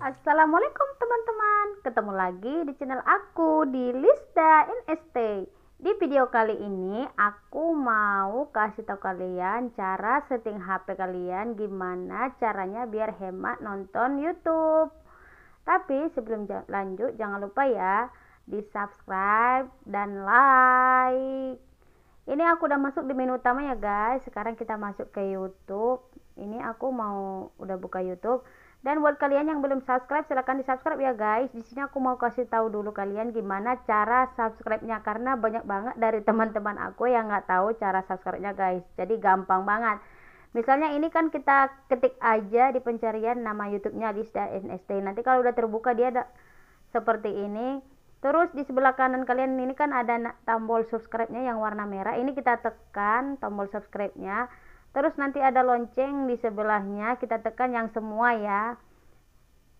Assalamualaikum teman-teman Ketemu lagi di channel aku di Lisda NST Di video kali ini aku mau kasih tahu kalian cara setting HP kalian Gimana caranya biar hemat nonton Youtube Tapi sebelum lanjut jangan lupa ya di subscribe dan like ini aku udah masuk di menu utama ya guys sekarang kita masuk ke youtube ini aku mau udah buka youtube dan buat kalian yang belum subscribe silahkan di subscribe ya guys di sini aku mau kasih tahu dulu kalian gimana cara subscribe nya karena banyak banget dari teman-teman aku yang nggak tahu cara subscribe nya guys jadi gampang banget Misalnya ini kan kita ketik aja di pencarian nama YouTube-nya Lista NST. Nanti kalau udah terbuka dia ada seperti ini. Terus di sebelah kanan kalian ini kan ada tombol subscribe-nya yang warna merah. Ini kita tekan tombol subscribe-nya. Terus nanti ada lonceng di sebelahnya, kita tekan yang semua ya.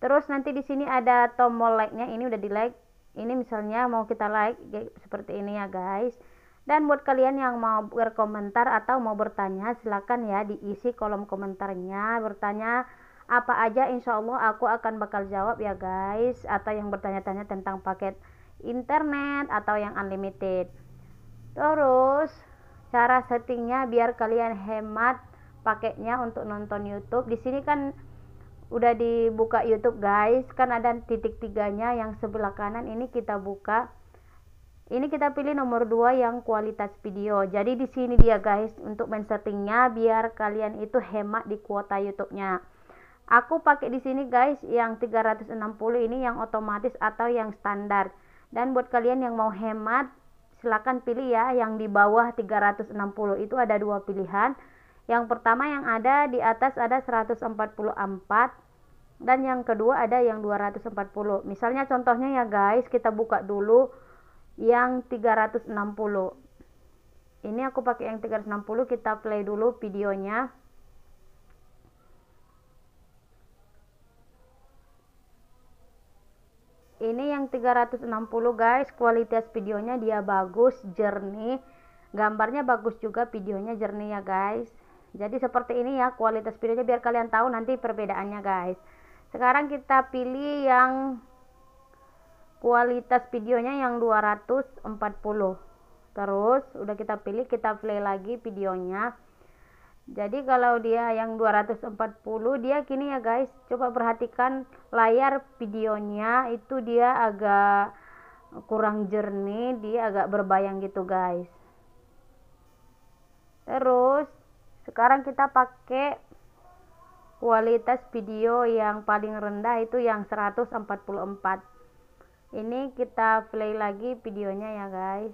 Terus nanti di sini ada tombol like-nya, ini udah di like. Ini misalnya mau kita like ya, seperti ini ya guys. Dan buat kalian yang mau berkomentar atau mau bertanya, silakan ya diisi kolom komentarnya, bertanya apa aja insya Allah aku akan bakal jawab ya guys atau yang bertanya-tanya tentang paket internet atau yang unlimited terus cara settingnya biar kalian hemat paketnya untuk nonton YouTube di sini kan udah dibuka YouTube guys kan ada titik tiganya yang sebelah kanan ini kita buka ini kita pilih nomor 2 yang kualitas video jadi di sini dia guys untuk men settingnya biar kalian itu hemat di kuota YouTube-nya Aku pakai di sini guys yang 360 ini yang otomatis atau yang standar. Dan buat kalian yang mau hemat silahkan pilih ya yang di bawah 360 itu ada dua pilihan. Yang pertama yang ada di atas ada 144 dan yang kedua ada yang 240. Misalnya contohnya ya guys, kita buka dulu yang 360. Ini aku pakai yang 360, kita play dulu videonya. ini yang 360 guys kualitas videonya dia bagus jernih gambarnya bagus juga videonya jernih ya guys jadi seperti ini ya kualitas videonya biar kalian tahu nanti perbedaannya guys sekarang kita pilih yang kualitas videonya yang 240 terus udah kita pilih kita play lagi videonya jadi kalau dia yang 240 dia gini ya guys coba perhatikan layar videonya itu dia agak kurang jernih dia agak berbayang gitu guys terus sekarang kita pakai kualitas video yang paling rendah itu yang 144 ini kita play lagi videonya ya guys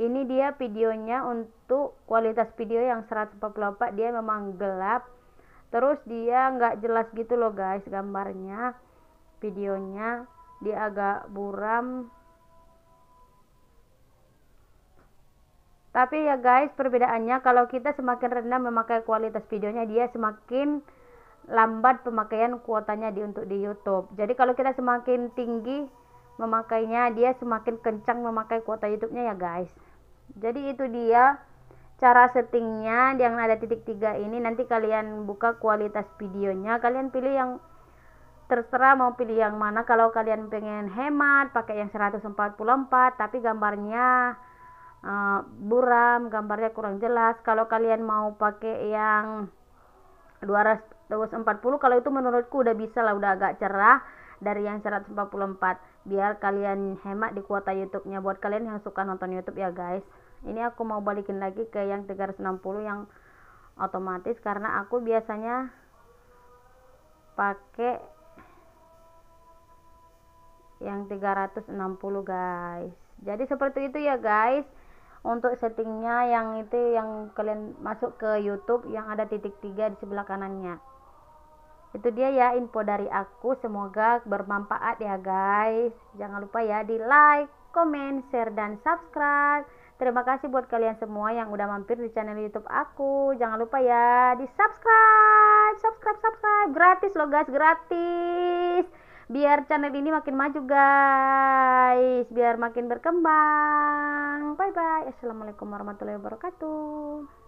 ini dia videonya untuk kualitas video yang 144 dia memang gelap terus dia nggak jelas gitu loh guys gambarnya videonya dia agak buram tapi ya guys perbedaannya kalau kita semakin rendah memakai kualitas videonya dia semakin lambat pemakaian kuotanya di untuk di YouTube jadi kalau kita semakin tinggi memakainya dia semakin kencang memakai kuota YouTube-nya ya guys jadi itu dia cara settingnya yang ada titik tiga ini nanti kalian buka kualitas videonya kalian pilih yang terserah mau pilih yang mana kalau kalian pengen hemat pakai yang 144 tapi gambarnya uh, buram gambarnya kurang jelas kalau kalian mau pakai yang 240 kalau itu menurutku udah bisa lah udah agak cerah dari yang 144 biar kalian hemat di kuota YouTube-nya buat kalian yang suka nonton YouTube ya guys ini aku mau balikin lagi ke yang 360 yang otomatis karena aku biasanya pakai yang 360 guys jadi seperti itu ya guys untuk settingnya yang itu yang kalian masuk ke YouTube yang ada titik tiga di sebelah kanannya itu dia ya info dari aku semoga bermanfaat ya guys jangan lupa ya di like comment share dan subscribe Terima kasih buat kalian semua yang udah mampir di channel YouTube aku. Jangan lupa ya di subscribe, subscribe, subscribe. Gratis loh guys, gratis. Biar channel ini makin maju guys, biar makin berkembang. Bye bye. Assalamualaikum warahmatullahi wabarakatuh.